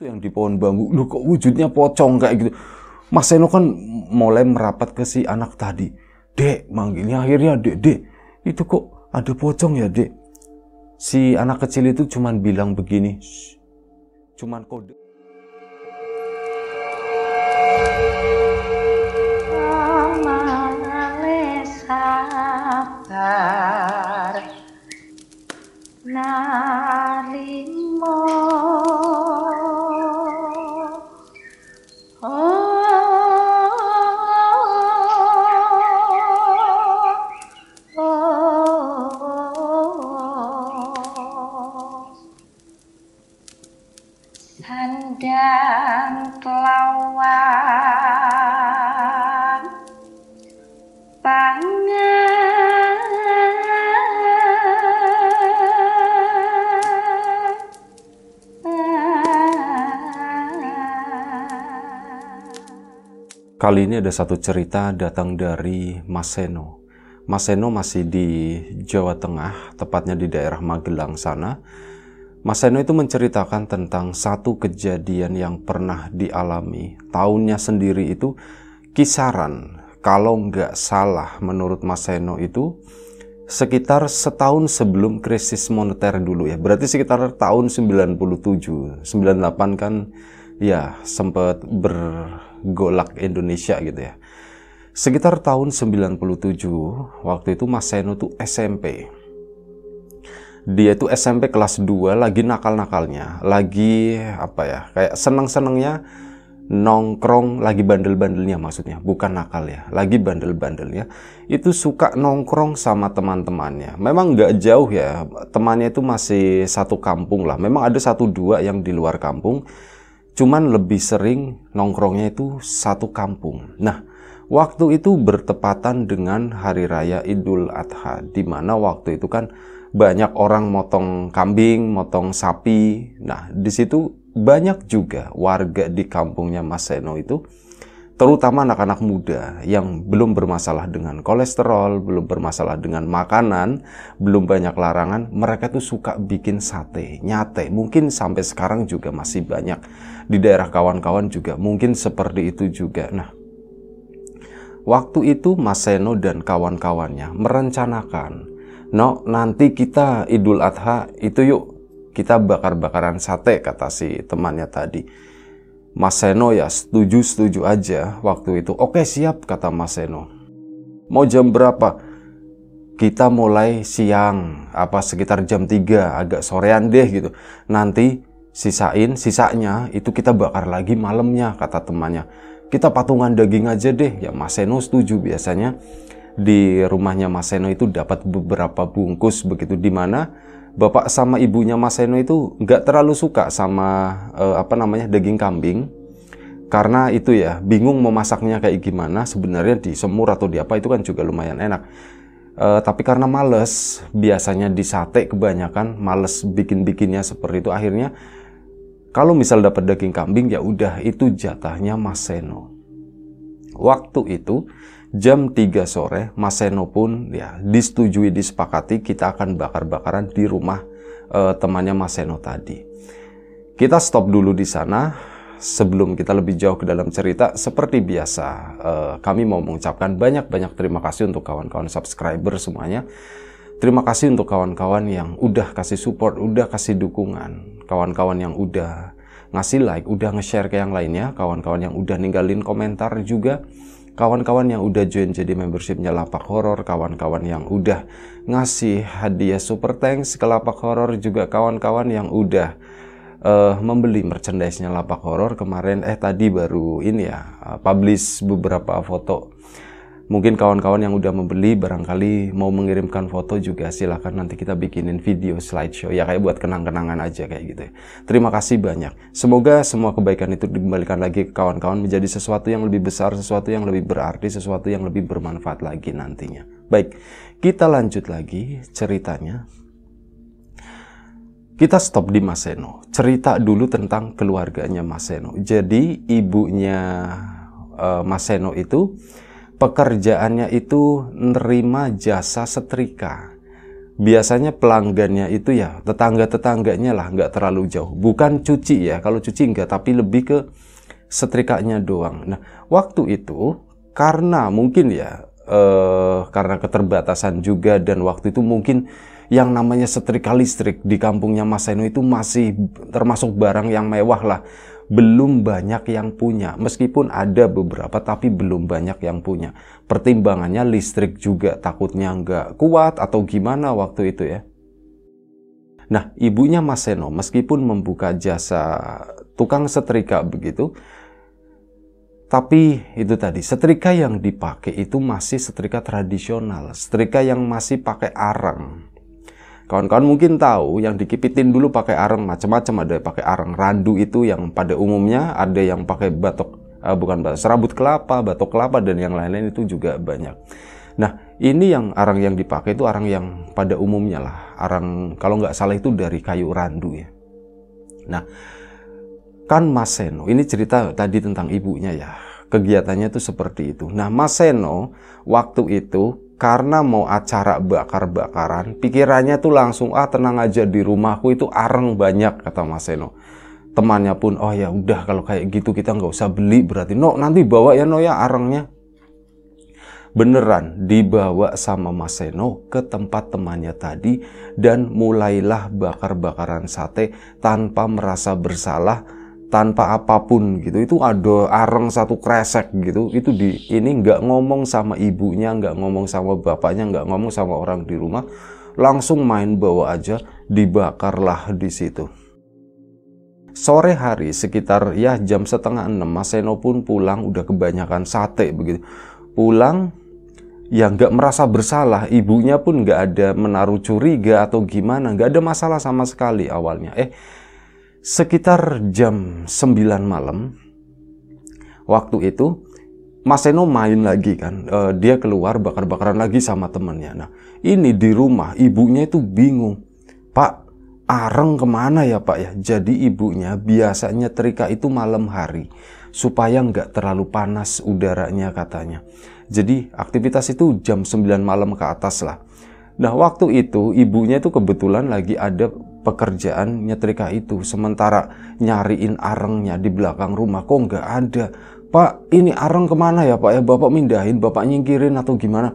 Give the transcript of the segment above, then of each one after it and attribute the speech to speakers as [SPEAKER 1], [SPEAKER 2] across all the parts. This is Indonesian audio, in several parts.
[SPEAKER 1] itu yang di pohon bambu lu kok wujudnya pocong kayak gitu Mas Seno kan mulai merapat ke si anak tadi dek manggilnya akhirnya dek dek itu kok ada pocong ya dek si anak kecil itu cuman bilang begini cuman kode nari Kali ini ada satu cerita datang dari Maseno. Maseno masih di Jawa Tengah, tepatnya di daerah Magelang sana. Maseno itu menceritakan tentang satu kejadian yang pernah dialami. Tahunnya sendiri itu kisaran, kalau nggak salah menurut Maseno itu sekitar setahun sebelum krisis moneter dulu ya. Berarti sekitar tahun 97, 98 kan ya sempat bergolak Indonesia gitu ya. Sekitar tahun 97, waktu itu Mas Seno tuh SMP. Dia tuh SMP kelas 2 lagi nakal-nakalnya, lagi apa ya, kayak seneng-senengnya nongkrong lagi bandel-bandelnya maksudnya bukan nakal ya lagi bandel-bandelnya itu suka nongkrong sama teman-temannya memang nggak jauh ya temannya itu masih satu kampung lah memang ada satu dua yang di luar kampung Cuman lebih sering nongkrongnya itu satu kampung. Nah, waktu itu bertepatan dengan hari raya Idul Adha di mana waktu itu kan banyak orang motong kambing, motong sapi. Nah, di situ banyak juga warga di kampungnya Mas Seno itu terutama anak-anak muda yang belum bermasalah dengan kolesterol, belum bermasalah dengan makanan, belum banyak larangan, mereka tuh suka bikin sate, nyate. Mungkin sampai sekarang juga masih banyak di daerah kawan-kawan juga mungkin seperti itu juga. Nah, waktu itu Mas Seno dan kawan-kawannya merencanakan, "No, nanti kita Idul Adha itu yuk kita bakar-bakaran sate," kata si temannya tadi. Mas Seno ya setuju-setuju aja waktu itu. "Oke, siap," kata Mas Seno. "Mau jam berapa?" kita mulai siang apa sekitar jam 3 agak sorean deh gitu nanti sisain sisanya itu kita bakar lagi malamnya kata temannya kita patungan daging aja deh ya Mas Seno setuju biasanya di rumahnya Mas Seno itu dapat beberapa bungkus begitu di mana bapak sama ibunya Mas Seno itu nggak terlalu suka sama eh, apa namanya daging kambing karena itu ya bingung memasaknya kayak gimana sebenarnya di semur atau di apa itu kan juga lumayan enak eh, tapi karena males, biasanya di sate kebanyakan males bikin-bikinnya seperti itu. Akhirnya kalau misal dapat daging kambing ya udah itu jatahnya Mas Seno. Waktu itu jam 3 sore Mas Seno pun ya disetujui disepakati kita akan bakar-bakaran di rumah eh, temannya Mas Seno tadi. Kita stop dulu di sana sebelum kita lebih jauh ke dalam cerita, seperti biasa, eh, kami mau mengucapkan banyak-banyak terima kasih untuk kawan-kawan subscriber semuanya Terima kasih untuk kawan-kawan yang udah kasih support, udah kasih dukungan, kawan-kawan yang udah ngasih like, udah nge-share ke yang lainnya, kawan-kawan yang udah ninggalin komentar juga, kawan-kawan yang udah join jadi membershipnya Lapak Horor, kawan-kawan yang udah ngasih hadiah super thanks ke Lapak Horor, juga kawan-kawan yang udah uh, membeli merchandise-nya Lapak Horor kemarin eh tadi baru ini ya uh, publish beberapa foto Mungkin kawan-kawan yang udah membeli barangkali mau mengirimkan foto juga silahkan nanti kita bikinin video slideshow ya kayak buat kenang-kenangan aja kayak gitu ya. Terima kasih banyak. Semoga semua kebaikan itu dikembalikan lagi ke kawan-kawan menjadi sesuatu yang lebih besar, sesuatu yang lebih berarti, sesuatu yang lebih bermanfaat lagi nantinya. Baik, kita lanjut lagi ceritanya. Kita stop di Maseno. Cerita dulu tentang keluarganya Maseno. Jadi ibunya uh, eh, Maseno itu pekerjaannya itu nerima jasa setrika. Biasanya pelanggannya itu ya tetangga-tetangganya lah nggak terlalu jauh. Bukan cuci ya, kalau cuci enggak, tapi lebih ke setrikanya doang. Nah, waktu itu karena mungkin ya eh, karena keterbatasan juga dan waktu itu mungkin yang namanya setrika listrik di kampungnya Mas Seno itu masih termasuk barang yang mewah lah belum banyak yang punya. Meskipun ada beberapa tapi belum banyak yang punya. Pertimbangannya listrik juga takutnya nggak kuat atau gimana waktu itu ya. Nah, ibunya Mas Seno meskipun membuka jasa tukang setrika begitu, tapi itu tadi, setrika yang dipakai itu masih setrika tradisional, setrika yang masih pakai arang. Kawan-kawan mungkin tahu yang dikipitin dulu pakai arang macam-macam ada pakai arang randu itu yang pada umumnya ada yang pakai batok uh, bukan batok serabut kelapa, batok kelapa dan yang lain-lain itu juga banyak. Nah, ini yang arang yang dipakai itu arang yang pada umumnya lah. Arang kalau nggak salah itu dari kayu randu ya. Nah, kan Mas Seno, ini cerita tadi tentang ibunya ya. Kegiatannya itu seperti itu. Nah, Mas Seno waktu itu karena mau acara bakar-bakaran, pikirannya tuh langsung ah tenang aja di rumahku itu areng banyak kata Mas Seno. Temannya pun oh ya udah kalau kayak gitu kita nggak usah beli berarti no nanti bawa ya no ya arengnya. Beneran dibawa sama Mas Seno ke tempat temannya tadi dan mulailah bakar-bakaran sate tanpa merasa bersalah tanpa apapun gitu itu ada areng satu kresek gitu itu di ini nggak ngomong sama ibunya nggak ngomong sama bapaknya nggak ngomong sama orang di rumah langsung main bawa aja dibakarlah di situ sore hari sekitar ya jam setengah enam Mas Seno pun pulang udah kebanyakan sate begitu pulang ya nggak merasa bersalah ibunya pun nggak ada menaruh curiga atau gimana nggak ada masalah sama sekali awalnya eh Sekitar jam 9 malam, waktu itu Maseno main lagi kan, uh, dia keluar bakar-bakaran lagi sama temennya. Nah, ini di rumah ibunya itu bingung, Pak, areng kemana ya Pak ya? Jadi ibunya biasanya terika itu malam hari supaya nggak terlalu panas udaranya katanya. Jadi aktivitas itu jam 9 malam ke atas lah. Nah waktu itu ibunya itu kebetulan lagi ada pekerjaan nyetrika itu sementara nyariin arengnya di belakang rumah kok nggak ada Pak ini areng kemana ya Pak ya Bapak mindahin Bapak nyingkirin atau gimana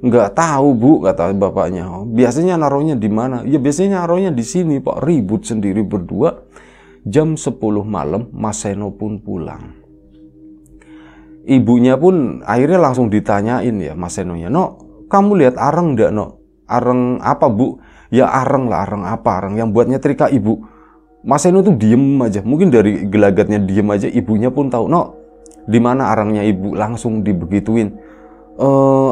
[SPEAKER 1] nggak tahu Bu kata bapaknya oh, biasanya naruhnya di mana ya biasanya naruhnya di sini Pak ribut sendiri berdua jam 10 malam Mas Seno pun pulang ibunya pun akhirnya langsung ditanyain ya Mas Senonya no kamu lihat areng ndak no areng apa Bu ya areng lah areng apa areng yang buatnya nyetrika ibu Mas Eno tuh diem aja mungkin dari gelagatnya diem aja ibunya pun tahu no di mana arangnya ibu langsung dibegituin e,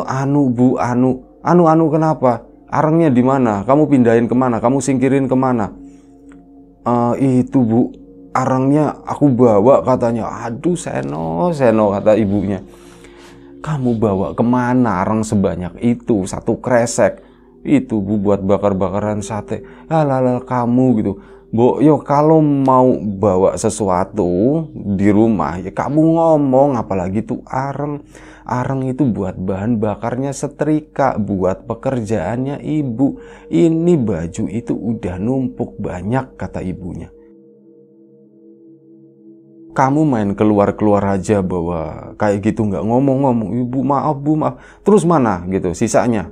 [SPEAKER 1] anu bu anu anu anu kenapa arangnya di mana kamu pindahin kemana kamu singkirin kemana e, itu bu arangnya aku bawa katanya aduh Seno Seno kata ibunya kamu bawa kemana arang sebanyak itu satu kresek itu bu buat bakar-bakaran sate halal kamu gitu Bu, yo kalau mau bawa sesuatu di rumah ya kamu ngomong apalagi tuh areng. Areng itu buat bahan bakarnya setrika, buat pekerjaannya ibu. Ini baju itu udah numpuk banyak kata ibunya. Kamu main keluar-keluar aja bahwa kayak gitu nggak ngomong-ngomong ibu maaf bu maaf terus mana gitu sisanya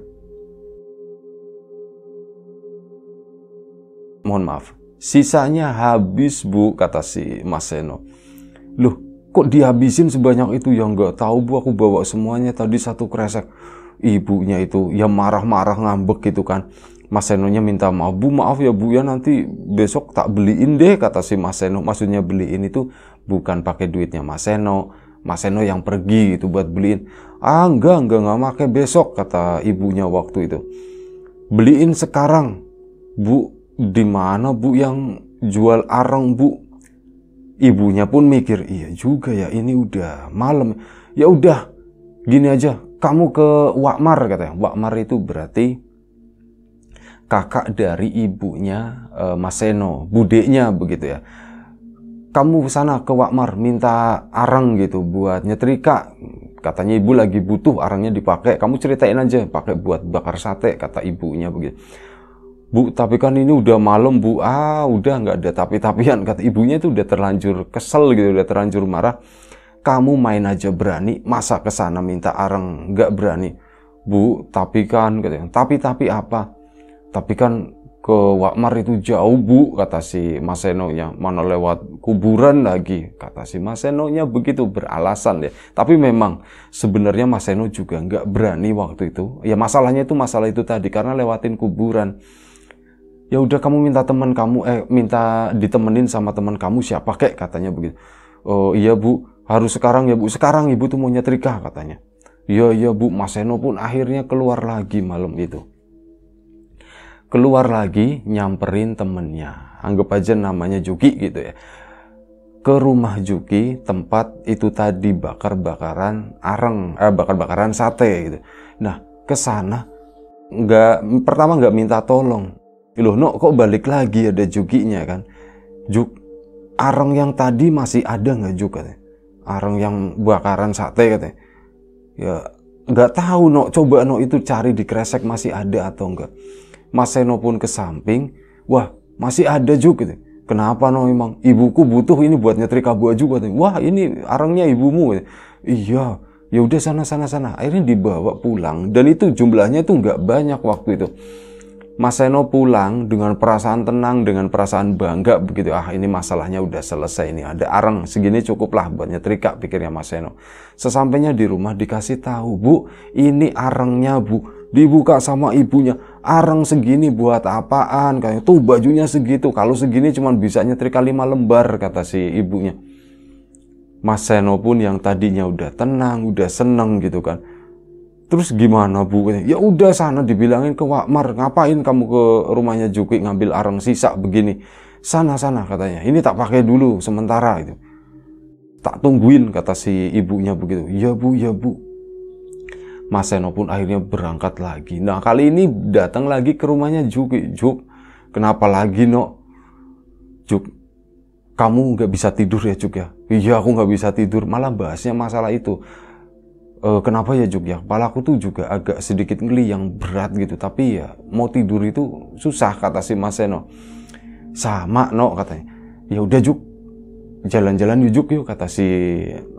[SPEAKER 1] mohon maaf. Sisanya habis bu, kata si Mas Seno. Loh, kok dihabisin sebanyak itu? Ya nggak tahu bu, aku bawa semuanya tadi satu kresek. Ibunya itu ya marah-marah ngambek gitu kan. Mas Senonya minta maaf, bu maaf ya bu ya nanti besok tak beliin deh kata si Mas Seno. Maksudnya beliin itu bukan pakai duitnya Mas Seno. Mas Seno yang pergi itu buat beliin. Ah enggak, enggak, enggak pakai besok kata ibunya waktu itu. Beliin sekarang. Bu, di mana bu yang jual arang bu ibunya pun mikir iya juga ya ini udah malam ya udah gini aja kamu ke Wakmar katanya Wakmar itu berarti kakak dari ibunya e, Mas Seno budeknya begitu ya kamu sana ke Wakmar minta arang gitu buat nyetrika katanya ibu lagi butuh arangnya dipakai kamu ceritain aja pakai buat bakar sate kata ibunya begitu Bu, tapi kan ini udah malam, Bu. Ah, udah nggak ada tapi-tapian. Kata ibunya itu udah terlanjur kesel gitu, udah terlanjur marah. Kamu main aja berani, masa ke sana minta areng nggak berani. Bu, tapi kan katanya. Tapi-tapi apa? Tapi kan ke Wakmar itu jauh, Bu, kata si Mas Enonya. Mana lewat kuburan lagi, kata si Mas Enonya begitu beralasan ya. Tapi memang sebenarnya Mas Eno juga nggak berani waktu itu. Ya masalahnya itu masalah itu tadi karena lewatin kuburan ya udah kamu minta teman kamu eh minta ditemenin sama teman kamu siapa kek katanya begitu oh iya bu harus sekarang ya bu sekarang ibu tuh mau nyetrika katanya iya iya bu Mas Seno pun akhirnya keluar lagi malam itu keluar lagi nyamperin temennya anggap aja namanya Juki gitu ya ke rumah Juki tempat itu tadi bakar-bakaran areng eh, bakar-bakaran sate gitu nah ke sana nggak pertama nggak minta tolong loh no kok balik lagi ada juginya kan juk arang yang tadi masih ada nggak juk katanya arang yang bakaran sate katanya ya nggak tahu no coba no itu cari di kresek masih ada atau enggak Mas Seno pun ke samping wah masih ada juk gitu kenapa no emang ibuku butuh ini buat nyetrika baju katanya wah ini arangnya ibumu katanya. Gitu. iya ya udah sana sana sana akhirnya dibawa pulang dan itu jumlahnya itu nggak banyak waktu itu Mas Seno pulang dengan perasaan tenang, dengan perasaan bangga begitu. Ah ini masalahnya udah selesai ini ada arang segini cukuplah buat nyetrika pikirnya Mas Seno. Sesampainya di rumah dikasih tahu bu ini arangnya bu dibuka sama ibunya arang segini buat apaan kayak tuh bajunya segitu kalau segini cuma bisa nyetrika lima lembar kata si ibunya. Mas Seno pun yang tadinya udah tenang, udah seneng gitu kan terus gimana bu ya udah sana dibilangin ke Wakmar ngapain kamu ke rumahnya Juki ngambil arang sisa begini sana sana katanya ini tak pakai dulu sementara itu tak tungguin kata si ibunya begitu ya bu ya bu Mas Seno pun akhirnya berangkat lagi nah kali ini datang lagi ke rumahnya Juki Juk kenapa lagi no Juk kamu nggak bisa tidur ya Juk ya iya aku nggak bisa tidur malah bahasnya masalah itu e, kenapa ya Jogja ya, Balaku tuh juga agak sedikit ngeli yang berat gitu tapi ya mau tidur itu susah kata si Mas Seno sama no katanya ya udah Juk jalan-jalan yuk yuk kata si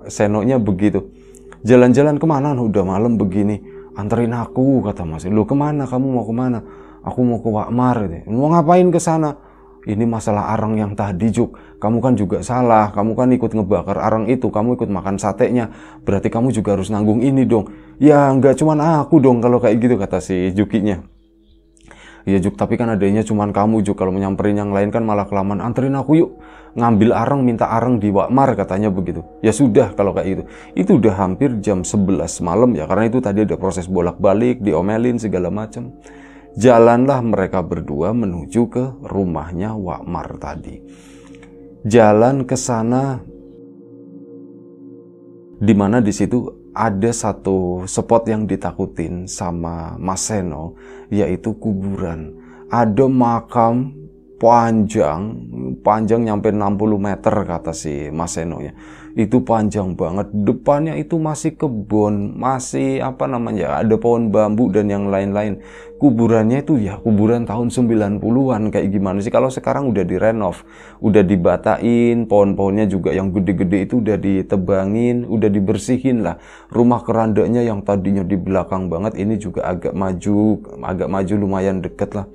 [SPEAKER 1] Senonya begitu jalan-jalan kemana no? udah malam begini anterin aku kata Mas lu kemana kamu mau kemana aku mau ke Wakmar gitu. mau ngapain ke sana ini masalah arang yang tadi Juk kamu kan juga salah kamu kan ikut ngebakar arang itu kamu ikut makan satenya berarti kamu juga harus nanggung ini dong ya nggak cuman aku dong kalau kayak gitu kata si Jukinya Iya Juk, tapi kan adanya cuman kamu Juk. Kalau menyamperin yang lain kan malah kelamaan. Anterin aku yuk. Ngambil arang, minta arang di Wakmar katanya begitu. Ya sudah kalau kayak gitu. Itu udah hampir jam 11 malam ya. Karena itu tadi ada proses bolak-balik, diomelin segala macam. Jalanlah mereka berdua menuju ke rumahnya Wakmar tadi. Jalan ke sana di mana di situ ada satu spot yang ditakutin sama Mas Seno yaitu kuburan. Ada makam panjang, panjang nyampe 60 meter kata si Mas Seno ya. Itu panjang banget. Depannya itu masih kebun, masih apa namanya? Ada pohon bambu dan yang lain-lain. Kuburannya itu ya kuburan tahun 90-an kayak gimana sih kalau sekarang udah direnov, udah dibatain, pohon-pohonnya juga yang gede-gede itu udah ditebangin, udah dibersihin lah. Rumah kerandanya yang tadinya di belakang banget ini juga agak maju, agak maju lumayan deket lah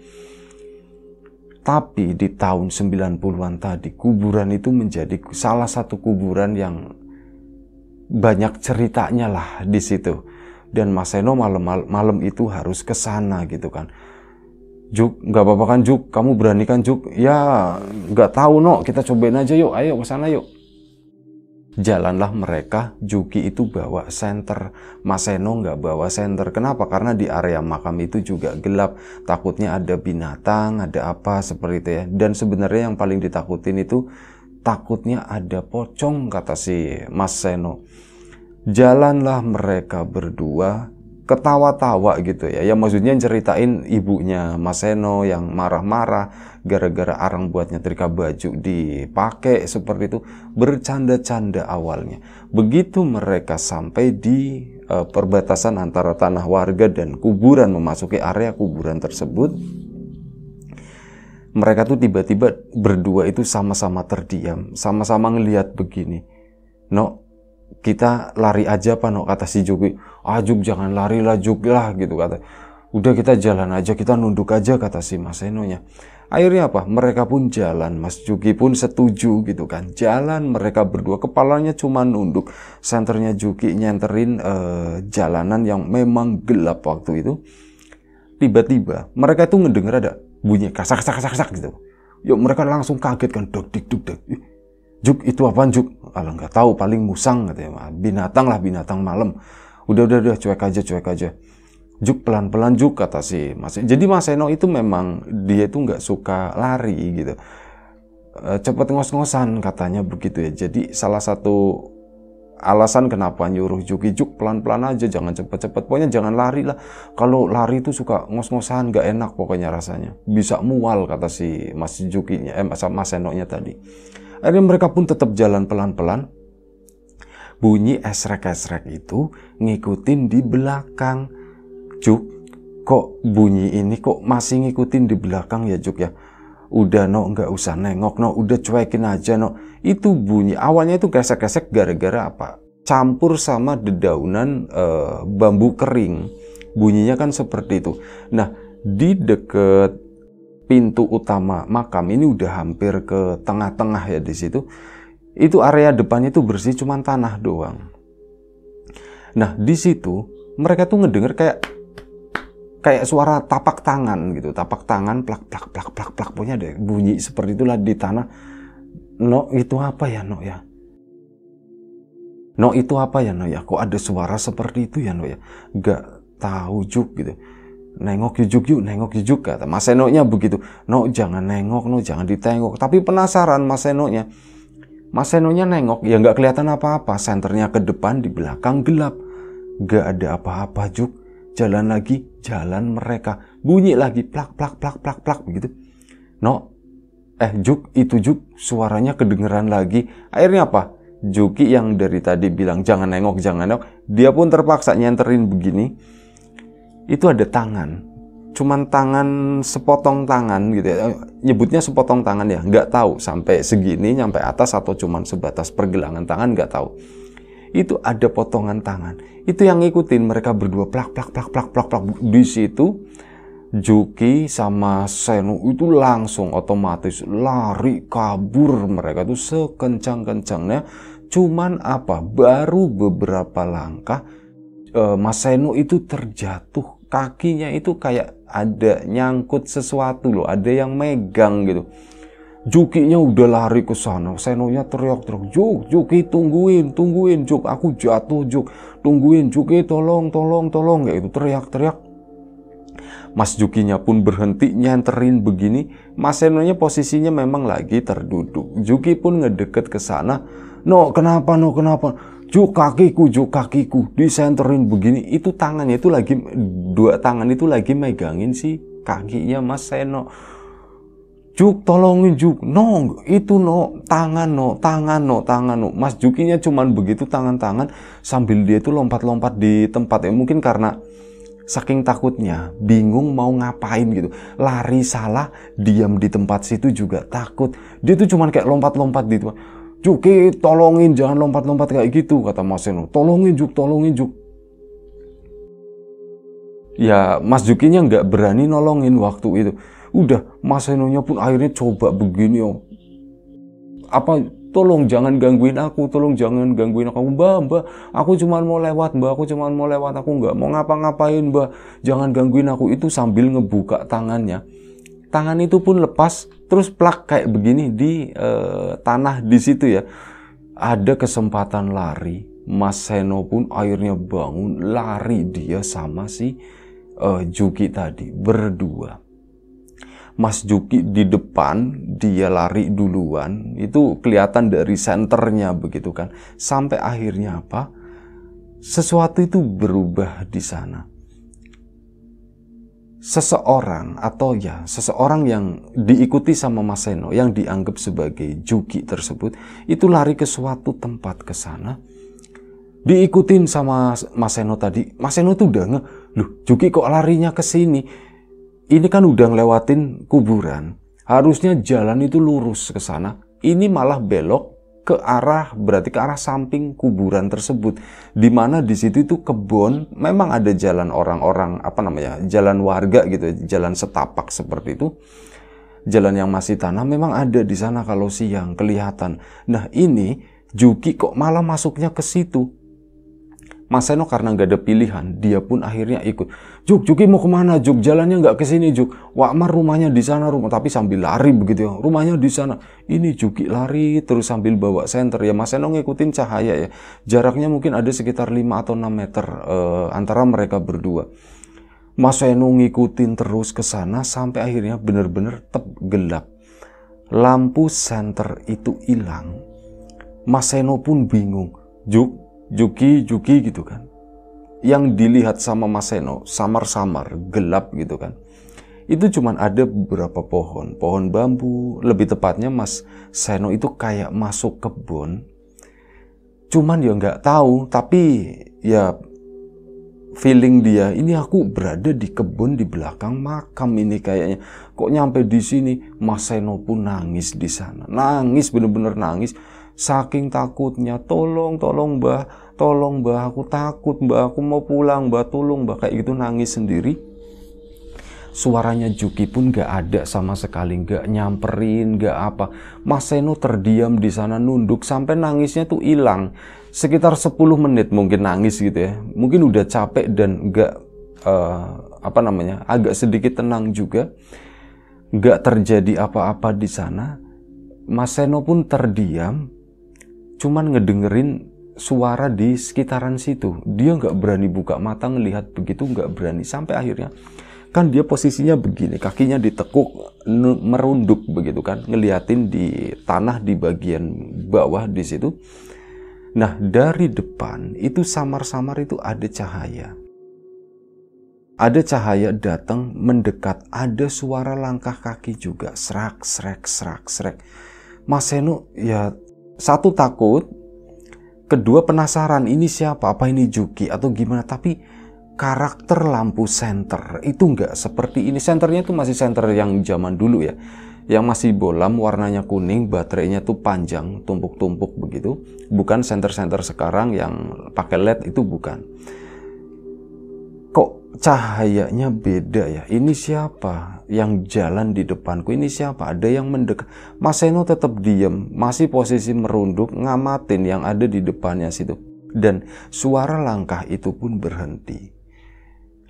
[SPEAKER 1] tapi di tahun 90-an tadi, kuburan itu menjadi salah satu kuburan yang banyak ceritanya lah di situ. Dan Mas Seno malam, malam, itu harus ke sana gitu kan. Juk, nggak apa-apa kan Juk, kamu berani kan Juk? Ya, nggak tahu no, kita cobain aja yuk, ayo ke sana yuk jalanlah mereka Juki itu bawa senter Maseno nggak bawa senter kenapa karena di area makam itu juga gelap takutnya ada binatang ada apa seperti itu ya dan sebenarnya yang paling ditakutin itu takutnya ada pocong kata si Maseno. jalanlah mereka berdua ketawa-tawa gitu ya. Ya maksudnya ceritain ibunya Mas Seno yang marah-marah gara-gara arang buatnya nyetrika baju dipakai seperti itu bercanda-canda awalnya. Begitu mereka sampai di e, perbatasan antara tanah warga dan kuburan memasuki area kuburan tersebut mereka tuh tiba-tiba berdua itu sama-sama terdiam, sama-sama ngelihat begini. No, kita lari aja pak no kata si Juki ah jangan lari lah Juk lah gitu kata udah kita jalan aja kita nunduk aja kata si Mas Eno akhirnya apa mereka pun jalan Mas Juki pun setuju gitu kan jalan mereka berdua kepalanya cuma nunduk senternya Juki nyenterin eh, jalanan yang memang gelap waktu itu tiba-tiba mereka itu ngedenger ada bunyi kasak kasak kasak kasak gitu yuk mereka langsung kaget kan dok dik dok dik Juk itu apaan Juk? Alah nggak tahu paling musang katanya. Binatang lah binatang malam. Udah udah udah cuek aja cuek aja. Juk pelan-pelan Juk kata si Mas. Jadi Mas Eno itu memang dia itu nggak suka lari gitu. Eh, cepet ngos-ngosan katanya begitu ya. Jadi salah satu alasan kenapa nyuruh Juki Juk pelan-pelan aja jangan cepet-cepet pokoknya jangan lari lah kalau lari itu suka ngos-ngosan nggak enak pokoknya rasanya bisa mual kata si Mas Jukinya eh Mas Mas nya tadi Akhirnya mereka pun tetap jalan pelan-pelan. Bunyi esrek-esrek itu ngikutin di belakang. Cuk, kok bunyi ini kok masih ngikutin di belakang ya Cuk ya? Udah no, nggak usah nengok no, udah cuekin aja no. Itu bunyi, awalnya itu kesek-kesek gara-gara apa? Campur sama dedaunan e, bambu kering. Bunyinya kan seperti itu. Nah, di deket pintu utama makam ini udah hampir ke tengah-tengah ya di situ. Itu area depannya itu bersih cuman tanah doang. Nah, di situ mereka tuh ngedenger kayak kayak suara tapak tangan gitu, tapak tangan plak plak plak plak plak punya deh bunyi seperti itulah di tanah. No itu apa ya no ya? No itu apa ya no ya? Kok ada suara seperti itu ya no ya? Gak tahu juga gitu nengok jujuk yuk, nengok jujuk kata Mas senoknya begitu. No jangan nengok, no jangan ditengok. Tapi penasaran Mas senoknya Mas senoknya nengok, ya nggak kelihatan apa-apa. Senternya ke depan, di belakang gelap. Nggak ada apa-apa juk. Jalan lagi, jalan mereka. Bunyi lagi, plak, plak, plak, plak, plak, begitu. No, eh juk, itu juk, suaranya kedengeran lagi. Akhirnya apa? Juki yang dari tadi bilang jangan nengok, jangan nengok, dia pun terpaksa nyenterin begini itu ada tangan cuman tangan sepotong tangan gitu ya nyebutnya sepotong tangan ya nggak tahu sampai segini nyampe atas atau cuman sebatas pergelangan tangan nggak tahu itu ada potongan tangan itu yang ngikutin mereka berdua plak plak plak plak plak plak di situ Juki sama Seno itu langsung otomatis lari kabur mereka tuh sekencang-kencangnya cuman apa baru beberapa langkah eh, Mas Seno itu terjatuh kakinya itu kayak ada nyangkut sesuatu loh, ada yang megang gitu. Jukinya udah lari ke sana, Senonya teriak-teriak, Juk, Juki eh, tungguin, tungguin, Juk, aku jatuh, Juk, tungguin, Juki eh, tolong, tolong, tolong, kayak itu teriak-teriak. Mas Jukinya pun berhenti nyanterin begini, Mas Senonya posisinya memang lagi terduduk. Juki pun ngedeket ke sana, No, kenapa, no, kenapa? Juk kakiku, juk kakiku, disenterin begini. Itu tangannya itu lagi, dua tangan itu lagi megangin si kakinya Mas Seno. Juk tolongin Juk. No, itu no, tangan no, tangan no, tangan no. Mas Jukinya cuman begitu tangan-tangan sambil dia itu lompat-lompat di tempat ya. Mungkin karena saking takutnya, bingung mau ngapain gitu. Lari salah, diam di tempat situ juga takut. Dia tuh cuman kayak lompat-lompat di tempat Juki tolongin jangan lompat-lompat kayak gitu kata Mas Seno. Tolongin Juk, tolongin Juk. Ya Mas Jukinya nggak berani nolongin waktu itu. Udah Mas Senonya pun akhirnya coba begini oh. Apa tolong jangan gangguin aku, tolong jangan gangguin aku. Mbak, mbak, aku cuma mau lewat, mbak, aku cuma mau lewat, aku nggak mau ngapa-ngapain, mbak. Jangan gangguin aku. Itu sambil ngebuka tangannya tangan itu pun lepas terus plak kayak begini di e, tanah di situ ya ada kesempatan lari Mas Seno pun akhirnya bangun lari dia sama si e, Juki tadi berdua Mas Juki di depan dia lari duluan itu kelihatan dari senternya begitu kan sampai akhirnya apa sesuatu itu berubah di sana seseorang atau ya seseorang yang diikuti sama Maseno yang dianggap sebagai juki tersebut itu lari ke suatu tempat ke sana diikutin sama Maseno tadi Maseno Seno tuh udah nge loh juki kok larinya ke sini ini kan udah ngelewatin kuburan harusnya jalan itu lurus ke sana ini malah belok ke arah berarti ke arah samping kuburan tersebut di mana di situ itu kebun memang ada jalan orang-orang apa namanya jalan warga gitu jalan setapak seperti itu jalan yang masih tanah memang ada di sana kalau siang kelihatan nah ini Juki kok malah masuknya ke situ Mas Seno karena nggak ada pilihan, dia pun akhirnya ikut. Juk, Juki mau kemana? Juk, jalannya nggak ke sini, Juk. Wakmar rumahnya di sana, rumah tapi sambil lari begitu ya. Rumahnya di sana. Ini Juki lari terus sambil bawa senter ya. Mas Seno ngikutin cahaya ya. Jaraknya mungkin ada sekitar 5 atau 6 meter eh, antara mereka berdua. Mas Seno ngikutin terus ke sana sampai akhirnya benar-benar tep gelap. Lampu senter itu hilang. Mas Seno pun bingung. Juk, Juki Juki gitu kan yang dilihat sama Mas Seno samar-samar gelap gitu kan itu cuma ada beberapa pohon pohon bambu lebih tepatnya Mas Seno itu kayak masuk kebun cuman ya nggak tahu tapi ya feeling dia ini aku berada di kebun di belakang makam ini kayaknya kok nyampe di sini Mas Seno pun nangis di sana nangis bener-bener nangis saking takutnya tolong tolong mbah tolong mbak aku takut mbak aku mau pulang mbak tolong mbak kayak gitu nangis sendiri suaranya Juki pun gak ada sama sekali gak nyamperin gak apa Mas Seno terdiam di sana nunduk sampai nangisnya tuh hilang sekitar 10 menit mungkin nangis gitu ya mungkin udah capek dan gak uh, eh, apa namanya agak sedikit tenang juga gak terjadi apa-apa di sana Mas Seno pun terdiam cuman ngedengerin suara di sekitaran situ. Dia nggak berani buka mata ngelihat begitu, nggak berani. Sampai akhirnya kan dia posisinya begini, kakinya ditekuk, merunduk begitu kan, ngeliatin di tanah di bagian bawah di situ. Nah dari depan itu samar-samar itu ada cahaya. Ada cahaya datang mendekat, ada suara langkah kaki juga, serak, serak, serak, serak. Mas Seno ya satu takut, Kedua penasaran ini siapa, apa ini Juki atau gimana. Tapi karakter lampu center itu nggak seperti ini. Senternya itu masih center yang zaman dulu ya. Yang masih bolam, warnanya kuning, baterainya tuh panjang, tumpuk-tumpuk begitu. Bukan center-center sekarang yang pakai LED itu bukan cahayanya beda ya. Ini siapa yang jalan di depanku? Ini siapa? Ada yang mendekat. Mas Seno tetap diam, masih posisi merunduk, ngamatin yang ada di depannya situ. Dan suara langkah itu pun berhenti.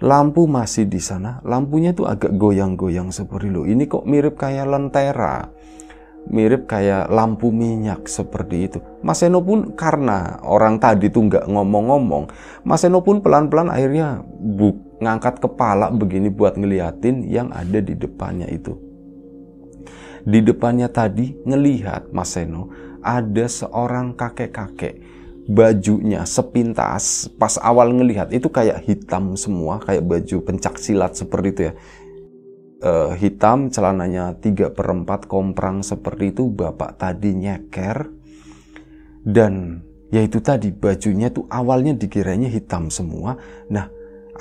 [SPEAKER 1] Lampu masih di sana, lampunya tuh agak goyang-goyang seperti lo. Ini kok mirip kayak lentera, mirip kayak lampu minyak seperti itu. Mas Seno pun karena orang tadi tuh nggak ngomong-ngomong, Mas Seno pun pelan-pelan akhirnya buk ngangkat kepala begini buat ngeliatin yang ada di depannya itu. Di depannya tadi ngelihat Mas Seno ada seorang kakek-kakek bajunya sepintas pas awal ngelihat itu kayak hitam semua kayak baju pencak silat seperti itu ya e, hitam celananya tiga perempat komprang seperti itu bapak tadi nyeker dan yaitu tadi bajunya tuh awalnya dikiranya hitam semua nah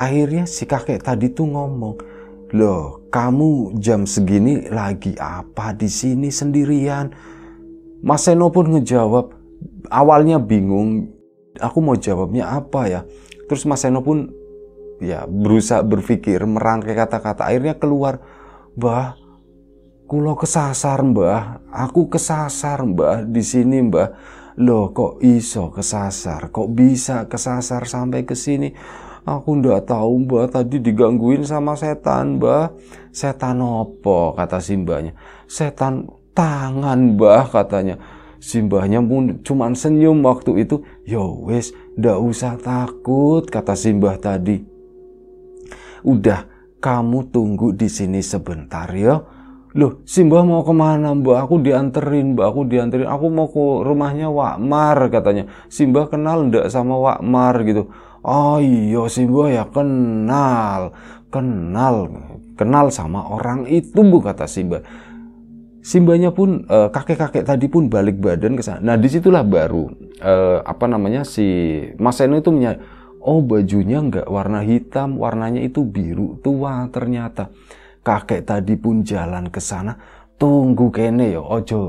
[SPEAKER 1] Akhirnya si kakek tadi tuh ngomong, "Loh, kamu jam segini lagi apa di sini sendirian?" Mas Seno pun ngejawab, awalnya bingung, aku mau jawabnya apa ya? Terus Mas Seno pun ya berusaha berpikir, merangkai kata-kata, akhirnya keluar, "Bah, kulo kesasar, Mbah. Aku kesasar, Mbah, di sini, Mbah." Loh, kok iso kesasar? Kok bisa kesasar sampai ke sini? aku ndak tahu mbah tadi digangguin sama setan mbah setan opo kata simbahnya setan tangan mbah katanya simbahnya pun cuman senyum waktu itu yo ya wes ndak usah takut kata simbah tadi udah kamu tunggu di sini sebentar ya loh Simbah mau kemana mbak? aku dianterin mbak. aku dianterin aku mau ke rumahnya Wakmar katanya Simbah kenal ndak sama Wakmar gitu oh iya sih gue ya kenal kenal kenal sama orang itu bu kata Simba Simbanya pun eh, kakek-kakek tadi pun balik badan ke sana. Nah disitulah baru eh, apa namanya si Mas Eno itu menyadari, oh bajunya nggak warna hitam, warnanya itu biru tua ternyata. Kakek tadi pun jalan ke sana, tunggu kene yo, ya, ojo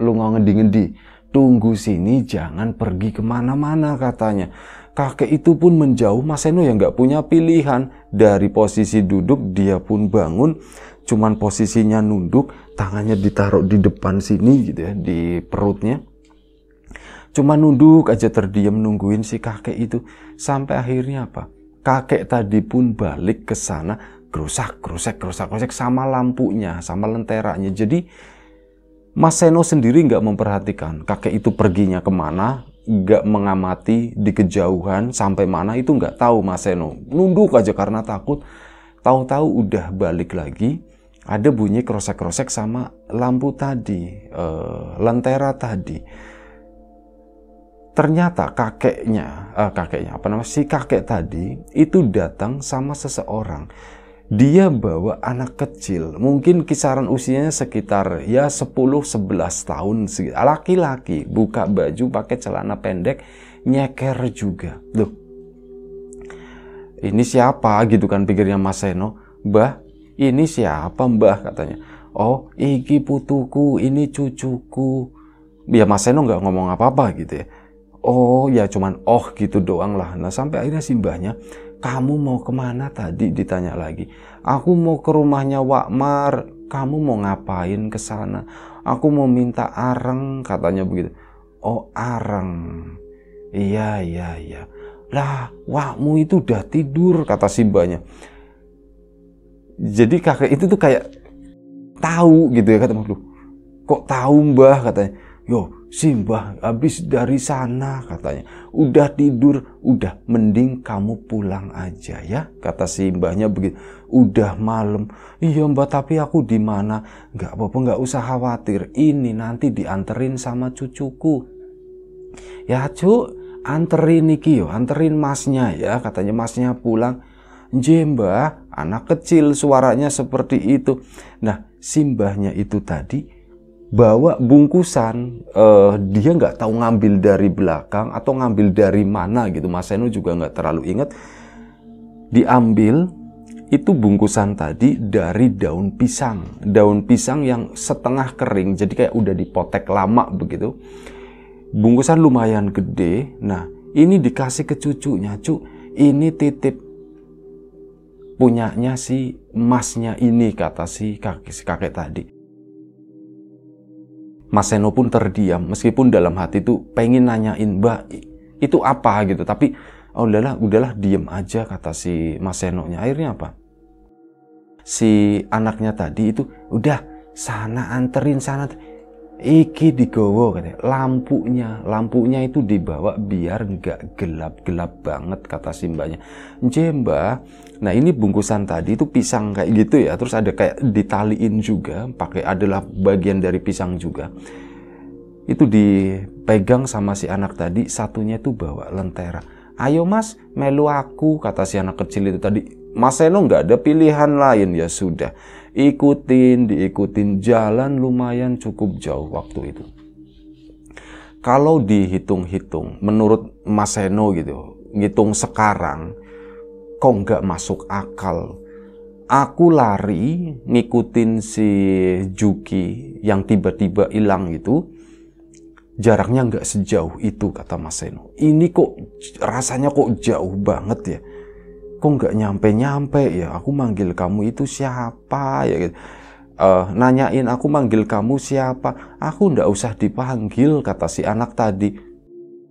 [SPEAKER 1] lu ngedi ngedi, tunggu sini jangan pergi kemana-mana katanya kakek itu pun menjauh. Mas Seno yang nggak punya pilihan dari posisi duduk dia pun bangun, cuman posisinya nunduk, tangannya ditaruh di depan sini gitu ya di perutnya. Cuma nunduk aja terdiam nungguin si kakek itu sampai akhirnya apa? Kakek tadi pun balik ke sana kerusak kerusak kerusak gerusak sama lampunya, sama lenteranya. Jadi Mas Seno sendiri nggak memperhatikan kakek itu perginya kemana, nggak mengamati di kejauhan sampai mana itu nggak tahu Mas Seno. Nunduk aja karena takut. Tahu-tahu udah balik lagi, ada bunyi krosek-krosek sama lampu tadi, e, lentera tadi. Ternyata kakeknya, eh, kakeknya apa namanya si kakek tadi itu datang sama seseorang dia bawa anak kecil, mungkin kisaran usianya sekitar ya 10-11 tahun, laki-laki, buka baju pakai celana pendek, nyeker juga. Loh, ini siapa gitu kan pikirnya Mas Seno. bah ini siapa mbah katanya. Oh, iki putuku, ini cucuku. Ya Mas Seno nggak ngomong apa-apa gitu ya. Oh, ya cuman oh gitu doang lah. Nah sampai akhirnya si mbahnya kamu mau kemana tadi ditanya lagi aku mau ke rumahnya Wakmar kamu mau ngapain ke sana aku mau minta areng katanya begitu oh areng iya iya iya lah wakmu itu udah tidur kata simbanya jadi kakek itu tuh kayak tahu gitu ya kata lu kok tahu mbah katanya yo Simbah habis dari sana katanya. Udah tidur, udah mending kamu pulang aja ya. Kata simbahnya begitu. Udah malam. Iya mbak tapi aku di mana? Gak apa-apa gak usah khawatir. Ini nanti dianterin sama cucuku. Ya cu, anterin niki yo, anterin masnya ya. Katanya masnya pulang. Jemba, anak kecil suaranya seperti itu. Nah, simbahnya itu tadi bawa bungkusan uh, dia nggak tahu ngambil dari belakang atau ngambil dari mana gitu Mas Eno juga nggak terlalu ingat diambil itu bungkusan tadi dari daun pisang daun pisang yang setengah kering jadi kayak udah dipotek lama begitu bungkusan lumayan gede nah ini dikasih ke cucunya cu ini titip punyanya si emasnya ini kata si kakek si kakek tadi Mas Seno pun terdiam meskipun dalam hati itu pengen nanyain Mbak itu apa gitu tapi oh udahlah udahlah diem aja kata si Mas Senonya akhirnya apa si anaknya tadi itu udah sana anterin sana Iki digowo katanya. Lampunya, lampunya itu dibawa biar nggak gelap-gelap banget kata Simbanya. Jemba, nah ini bungkusan tadi itu pisang kayak gitu ya. Terus ada kayak ditaliin juga, pakai adalah bagian dari pisang juga. Itu dipegang sama si anak tadi, satunya itu bawa lentera. Ayo mas, melu aku, kata si anak kecil itu tadi. Mas Seno nggak ada pilihan lain, ya sudah ikutin, diikutin jalan lumayan cukup jauh waktu itu. Kalau dihitung-hitung, menurut Mas Seno gitu, ngitung sekarang, kok nggak masuk akal. Aku lari ngikutin si Juki yang tiba-tiba hilang itu, jaraknya nggak sejauh itu kata Mas Seno. Ini kok rasanya kok jauh banget ya aku nggak nyampe-nyampe ya aku manggil kamu itu siapa ya gitu. Uh, nanyain aku manggil kamu siapa aku ndak usah dipanggil kata si anak tadi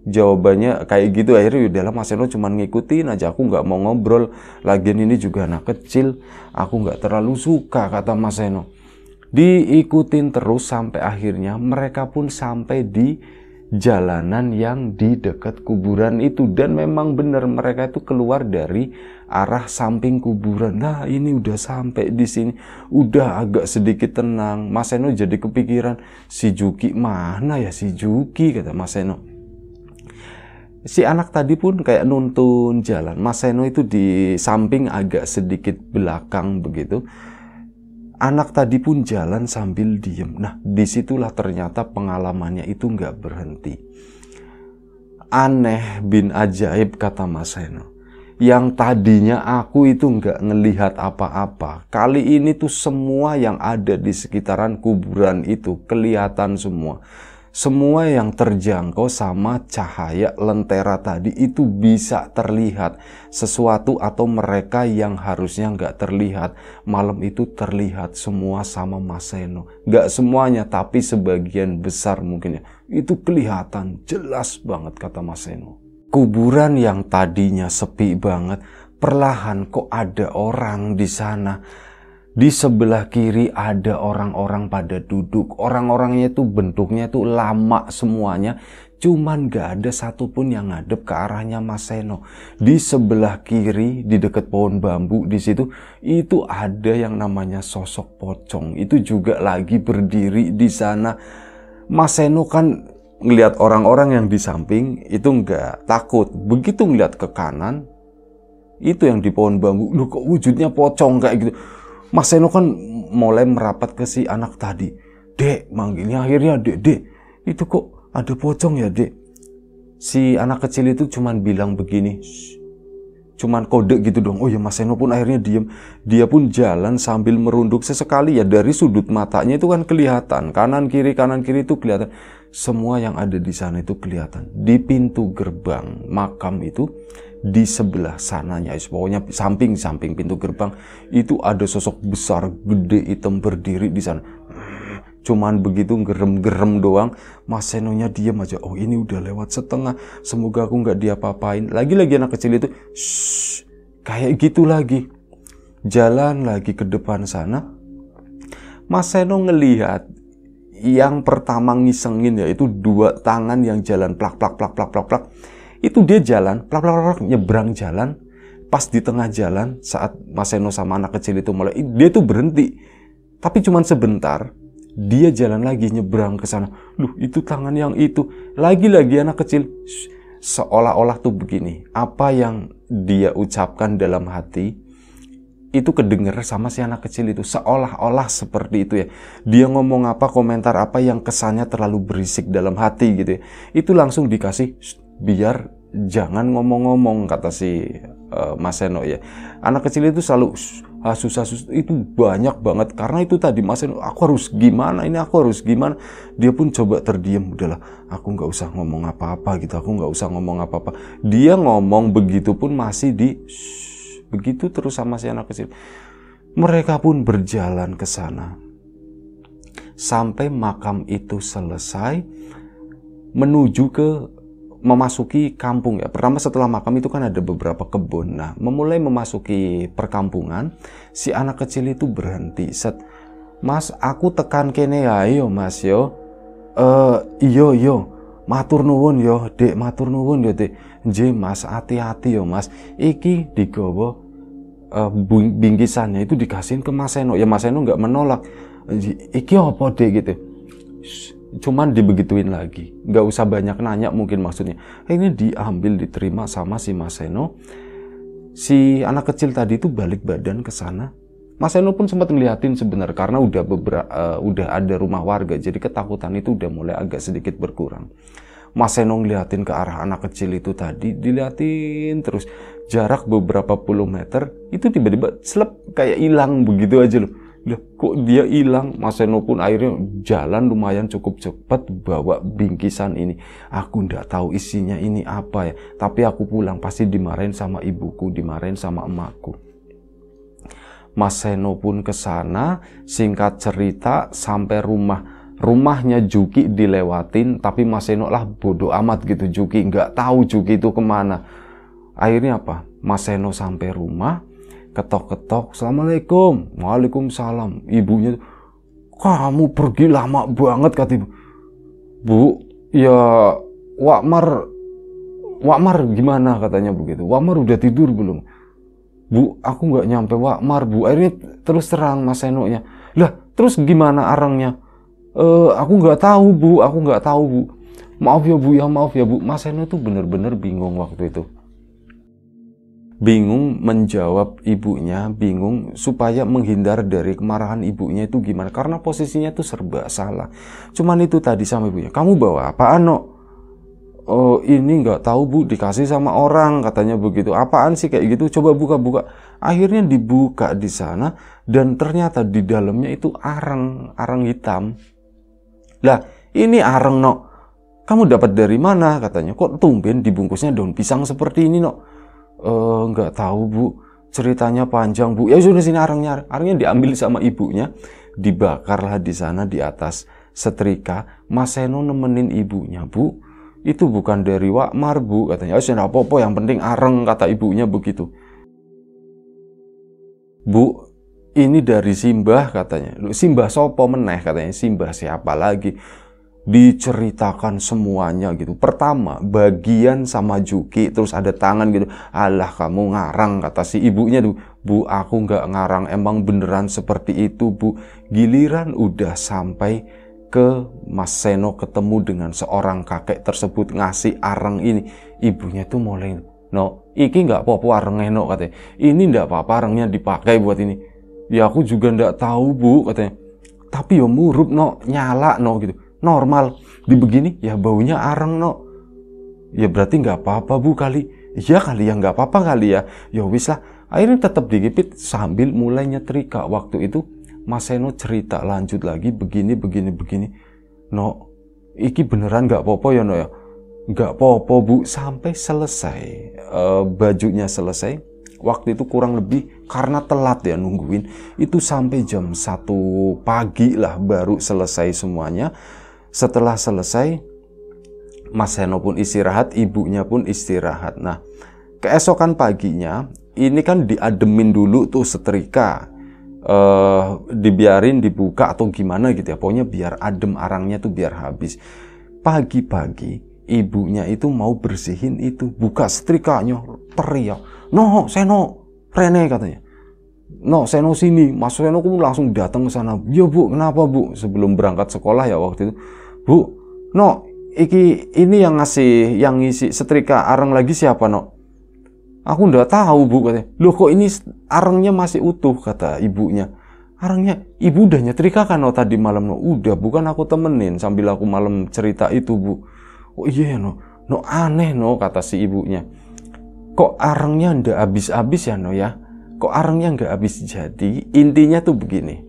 [SPEAKER 1] jawabannya kayak gitu akhirnya udahlah Mas Eno cuman ngikutin aja aku nggak mau ngobrol lagian ini juga anak kecil aku nggak terlalu suka kata Maseno diikutin terus sampai akhirnya mereka pun sampai di jalanan yang di dekat kuburan itu dan memang benar mereka itu keluar dari arah samping kuburan. Nah, ini udah sampai di sini, udah agak sedikit tenang. Mas Eno jadi kepikiran, si Juki mana ya si Juki kata Mas Eno si anak tadi pun kayak nuntun jalan. Mas Eno itu di samping agak sedikit belakang begitu anak tadi pun jalan sambil diem. Nah, disitulah ternyata pengalamannya itu nggak berhenti. Aneh bin ajaib kata Mas Heno. Yang tadinya aku itu nggak ngelihat apa-apa. Kali ini tuh semua yang ada di sekitaran kuburan itu kelihatan semua semua yang terjangkau sama cahaya lentera tadi itu bisa terlihat sesuatu atau mereka yang harusnya nggak terlihat malam itu terlihat semua sama Maseno nggak semuanya tapi sebagian besar mungkin ya itu kelihatan jelas banget kata Maseno kuburan yang tadinya sepi banget perlahan kok ada orang di sana di sebelah kiri ada orang-orang pada duduk. Orang-orangnya itu bentuknya itu lama semuanya. Cuman gak ada satupun yang ngadep ke arahnya Mas Seno. Di sebelah kiri, di deket pohon bambu di situ, itu ada yang namanya sosok pocong. Itu juga lagi berdiri di sana. Mas Seno kan ngelihat orang-orang yang di samping itu nggak takut. Begitu ngelihat ke kanan, itu yang di pohon bambu. Lu kok wujudnya pocong kayak gitu Mas Seno kan mulai merapat ke si anak tadi. Dek, manggilnya akhirnya dek, dek. Itu kok ada pocong ya, dek? Si anak kecil itu cuman bilang begini, cuman kode gitu dong. Oh ya Mas Seno pun akhirnya diem. Dia pun jalan sambil merunduk sesekali ya dari sudut matanya itu kan kelihatan. Kanan kiri kanan kiri itu kelihatan semua yang ada di sana itu kelihatan. Di pintu gerbang makam itu di sebelah sananya, pokoknya samping-samping pintu gerbang itu ada sosok besar gede hitam berdiri di sana. Cuman begitu gerem-gerem doang, Mas Senonya diam aja. Oh ini udah lewat setengah, semoga aku nggak diapa-apain. Lagi-lagi anak kecil itu, Shh, kayak gitu lagi. Jalan lagi ke depan sana, Mas Seno ngelihat yang pertama ngisengin ya, itu dua tangan yang jalan plak plak plak plak plak plak itu dia jalan plak plak plak nyebrang jalan pas di tengah jalan saat Mas Eno sama anak kecil itu mulai dia tuh berhenti tapi cuman sebentar dia jalan lagi nyebrang ke sana loh itu tangan yang itu lagi-lagi anak kecil seolah-olah tuh begini apa yang dia ucapkan dalam hati itu kedenger sama si anak kecil itu seolah-olah seperti itu ya dia ngomong apa komentar apa yang kesannya terlalu berisik dalam hati gitu ya itu langsung dikasih biar jangan ngomong-ngomong kata si uh, Mas Seno ya anak kecil itu selalu susah susah itu banyak banget karena itu tadi Mas Seno aku harus gimana ini aku harus gimana dia pun coba terdiam udahlah aku nggak usah ngomong apa-apa gitu aku nggak usah ngomong apa-apa dia ngomong begitu pun masih di begitu terus sama si anak kecil. Mereka pun berjalan ke sana. Sampai makam itu selesai menuju ke memasuki kampung ya. Pertama setelah makam itu kan ada beberapa kebun. Nah, memulai memasuki perkampungan, si anak kecil itu berhenti. Set, Mas, aku tekan kene ya, ayo Mas yo. Eh, uh, iyo yo. Matur nuwun yo, ya, dek Matur nuwun yo dek je Mas, hati-hati yo ya, Mas. Iki digawa uh, bingkisannya itu dikasihin ke Mas Eno. Ya Mas Eno nggak menolak. Iki apa, dek gitu. Cuman dibegituin lagi. Nggak usah banyak nanya mungkin maksudnya. Ini diambil diterima sama si Mas Eno. Si anak kecil tadi itu balik badan ke sana Mas Eno pun sempat ngeliatin sebenarnya karena udah beberapa uh, eh, udah ada rumah warga jadi ketakutan itu udah mulai agak sedikit berkurang. Mas Eno ngeliatin ke arah anak kecil itu tadi diliatin terus jarak beberapa puluh meter itu tiba-tiba selep kayak hilang begitu aja loh. Loh, kok dia hilang? Mas Eno pun akhirnya jalan lumayan cukup cepat bawa bingkisan ini. Aku ndak tahu isinya ini apa ya, tapi aku pulang pasti dimarahin sama ibuku, dimarahin sama emakku. Mas Seno pun ke sana, singkat cerita sampai rumah rumahnya Juki dilewatin tapi Mas Seno lah bodoh amat gitu Juki nggak tahu Juki itu kemana akhirnya apa Mas Seno sampai rumah ketok-ketok Assalamualaikum Waalaikumsalam ibunya kamu pergi lama banget kata ibu bu ya Wakmar Wakmar gimana katanya begitu Wakmar udah tidur belum bu aku nggak nyampe wakmar Mar bu akhirnya terus terang Mas Seno nya lah terus gimana arangnya e, aku nggak tahu bu aku nggak tahu bu maaf ya bu ya maaf ya bu Mas Seno tuh bener-bener bingung waktu itu bingung menjawab ibunya bingung supaya menghindar dari kemarahan ibunya itu gimana karena posisinya tuh serba salah cuman itu tadi sama ibunya kamu bawa apaan no oh, ini nggak tahu bu dikasih sama orang katanya begitu apaan sih kayak gitu coba buka-buka akhirnya dibuka di sana dan ternyata di dalamnya itu arang arang hitam lah ini arang no kamu dapat dari mana katanya kok tumben dibungkusnya daun pisang seperti ini nok e, nggak tahu bu ceritanya panjang bu ya sudah sini arangnya arangnya diambil sama ibunya dibakarlah di sana di atas setrika Mas Seno nemenin ibunya bu itu bukan dari Wak bu katanya oh apa apa yang penting areng kata ibunya begitu bu ini dari Simbah katanya Simbah sopo meneh katanya Simbah siapa lagi diceritakan semuanya gitu pertama bagian sama Juki terus ada tangan gitu Allah kamu ngarang kata si ibunya bu aku nggak ngarang emang beneran seperti itu bu giliran udah sampai ke Mas Seno ketemu dengan seorang kakek tersebut ngasih arang ini ibunya tuh mulai no iki nggak apa-apa arangnya eno katanya ini ndak apa-apa arangnya dipakai buat ini ya aku juga ndak tahu bu katanya tapi ya murup no nyala no gitu normal di begini ya baunya arang no ya berarti nggak apa-apa bu kali ya kali ya nggak apa-apa kali ya ya wis lah akhirnya tetap digigit sambil mulainya nyetrika waktu itu Mas Seno cerita lanjut lagi begini begini begini no iki beneran nggak popo ya no ya nggak popo bu sampai selesai e, bajunya selesai waktu itu kurang lebih karena telat ya nungguin itu sampai jam satu pagi lah baru selesai semuanya setelah selesai Mas Seno pun istirahat ibunya pun istirahat nah keesokan paginya ini kan diademin dulu tuh setrika uh, dibiarin dibuka atau gimana gitu ya. Pokoknya biar adem arangnya tuh biar habis. Pagi-pagi ibunya itu mau bersihin itu, buka setrikanya, teriak, "No, Seno, Rene," katanya. No, Seno sini. Mas Seno aku langsung datang ke sana. Ya bu, kenapa bu? Sebelum berangkat sekolah ya waktu itu. Bu, no, iki ini yang ngasih, yang ngisi setrika arang lagi siapa no? Aku ndak tahu bu katanya. Loh kok ini arangnya masih utuh kata ibunya. Arangnya ibu udah nyetrika kan no tadi malam no. Udah bukan aku temenin sambil aku malam cerita itu bu. Oh iya no. No aneh no kata si ibunya. Kok arangnya ndak habis-habis ya no ya. Kok arangnya nggak habis jadi. Intinya tuh begini.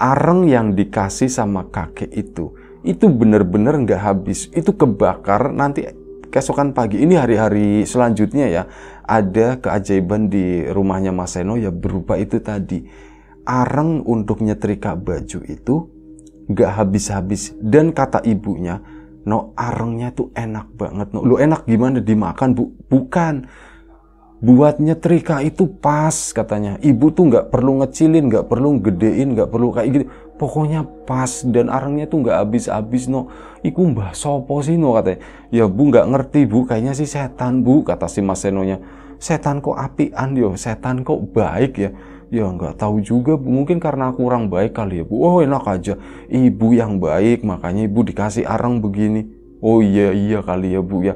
[SPEAKER 1] Arang yang dikasih sama kakek itu. Itu bener-bener nggak habis. Itu kebakar nanti keesokan pagi ini hari-hari selanjutnya ya ada keajaiban di rumahnya Mas Seno ya berupa itu tadi. Arang untuk nyetrika baju itu gak habis-habis. Dan kata ibunya, no arangnya tuh enak banget. No, lu enak gimana dimakan? Bu bukan. Buat nyetrika itu pas katanya. Ibu tuh nggak perlu ngecilin, nggak perlu gedein, nggak perlu kayak gitu pokoknya pas dan arangnya tuh nggak habis-habis no iku mbah sopo sih no katanya ya bu nggak ngerti bu kayaknya sih setan bu kata si mas senonya setan kok apian yo setan kok baik ya ya nggak tahu juga bu. mungkin karena aku kurang baik kali ya bu oh enak aja ibu yang baik makanya ibu dikasih arang begini oh iya iya kali ya bu ya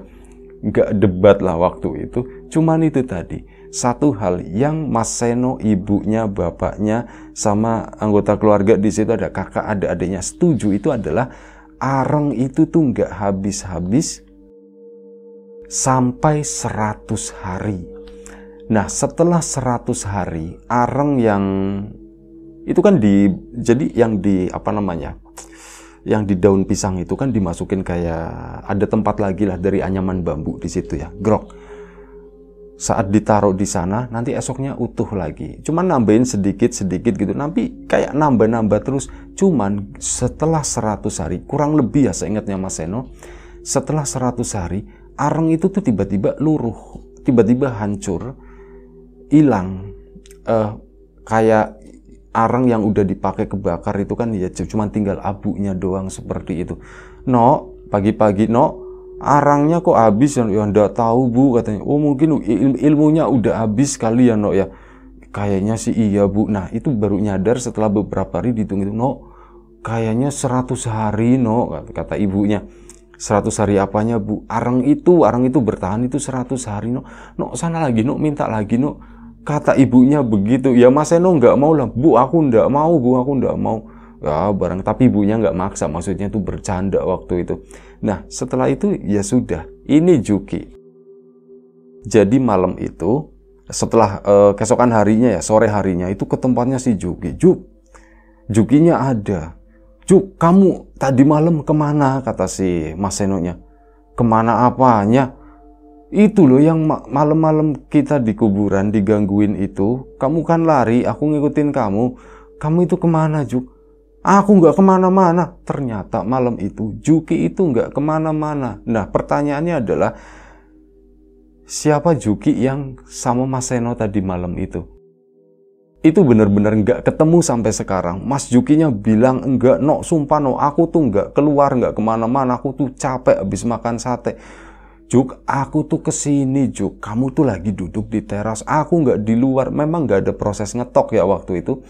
[SPEAKER 1] nggak debat lah waktu itu cuman itu tadi satu hal yang Mas Seno, ibunya, bapaknya, sama anggota keluarga di situ ada kakak, ada adiknya setuju itu adalah areng itu tuh nggak habis-habis sampai 100 hari. Nah setelah 100 hari areng yang itu kan di jadi yang di apa namanya yang di daun pisang itu kan dimasukin kayak ada tempat lagi lah dari anyaman bambu di situ ya grok saat ditaruh di sana nanti esoknya utuh lagi cuman nambahin sedikit-sedikit gitu nanti kayak nambah-nambah terus cuman setelah 100 hari kurang lebih ya seingatnya Mas Seno setelah 100 hari areng itu tuh tiba-tiba luruh tiba-tiba hancur hilang uh, kayak arang yang udah dipakai kebakar itu kan ya cuman tinggal abunya doang seperti itu. No, pagi-pagi no arangnya kok habis ya, ya ndak tahu bu katanya oh mungkin il ilmunya udah habis kali ya no ya kayaknya sih iya bu nah itu baru nyadar setelah beberapa hari dihitung itu no kayaknya 100 hari no kata, ibunya 100 hari apanya bu arang itu arang itu bertahan itu 100 hari no no sana lagi no minta lagi no kata ibunya begitu ya mas Eno nggak mau lah bu aku ndak mau bu aku ndak mau ya barang tapi ibunya nggak maksa maksudnya tuh bercanda waktu itu nah setelah itu ya sudah ini Juki jadi malam itu setelah eh, keesokan harinya ya sore harinya itu ke tempatnya si Juki Juk Jukinya ada Juk kamu tadi malam kemana kata si Mas Senonya kemana apanya itu loh yang malam-malam kita di kuburan digangguin itu kamu kan lari aku ngikutin kamu kamu itu kemana Juk Aku nggak kemana-mana. Ternyata malam itu Juki itu nggak kemana-mana. Nah pertanyaannya adalah siapa Juki yang sama Mas Seno tadi malam itu? Itu benar-benar nggak ketemu sampai sekarang. Mas Jukinya bilang enggak, no, sumpah no, aku tuh nggak keluar, nggak kemana-mana, aku tuh capek habis makan sate. Juk, aku tuh kesini Juk, kamu tuh lagi duduk di teras, aku nggak di luar, memang nggak ada proses ngetok ya waktu itu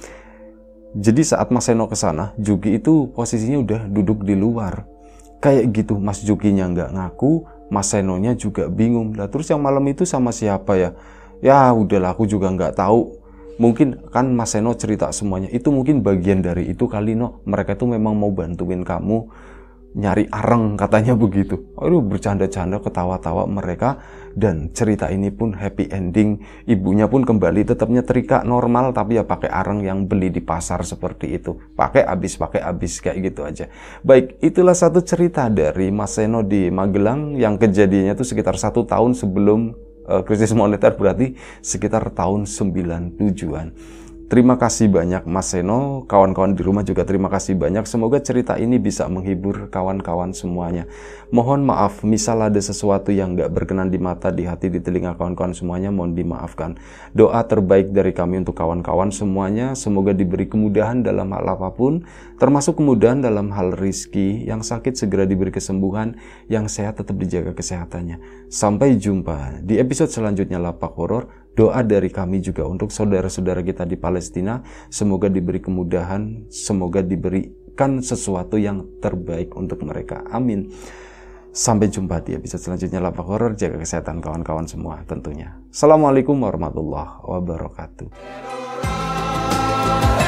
[SPEAKER 1] jadi saat Mas Seno kesana, Juki itu posisinya udah duduk di luar. Kayak gitu, Mas Jukinya nggak ngaku, Mas Senonya juga bingung. Lah terus yang malam itu sama siapa ya? Ya udahlah, aku juga nggak tahu. Mungkin kan Mas Seno cerita semuanya. Itu mungkin bagian dari itu kali no. Mereka tuh memang mau bantuin kamu nyari areng katanya begitu. Aduh bercanda-canda ketawa-tawa mereka dan cerita ini pun happy ending ibunya pun kembali tetap nyetrika normal tapi ya pakai arang yang beli di pasar seperti itu pakai habis pakai habis kayak gitu aja baik itulah satu cerita dari Mas Seno di Magelang yang kejadiannya itu sekitar satu tahun sebelum uh, krisis moneter berarti sekitar tahun 97-an Terima kasih banyak Mas Seno, kawan-kawan di rumah juga terima kasih banyak. Semoga cerita ini bisa menghibur kawan-kawan semuanya. Mohon maaf, misal ada sesuatu yang gak berkenan di mata, di hati, di telinga kawan-kawan semuanya, mohon dimaafkan. Doa terbaik dari kami untuk kawan-kawan semuanya, semoga diberi kemudahan dalam hal apapun, termasuk kemudahan dalam hal rizki, yang sakit segera diberi kesembuhan, yang sehat tetap dijaga kesehatannya. Sampai jumpa di episode selanjutnya Lapak Horor. Doa dari kami juga untuk saudara-saudara kita di Palestina, semoga diberi kemudahan, semoga diberikan sesuatu yang terbaik untuk mereka. Amin. Sampai jumpa di episode selanjutnya Lapak Horor. Jaga kesehatan kawan-kawan semua tentunya. Assalamualaikum warahmatullahi wabarakatuh.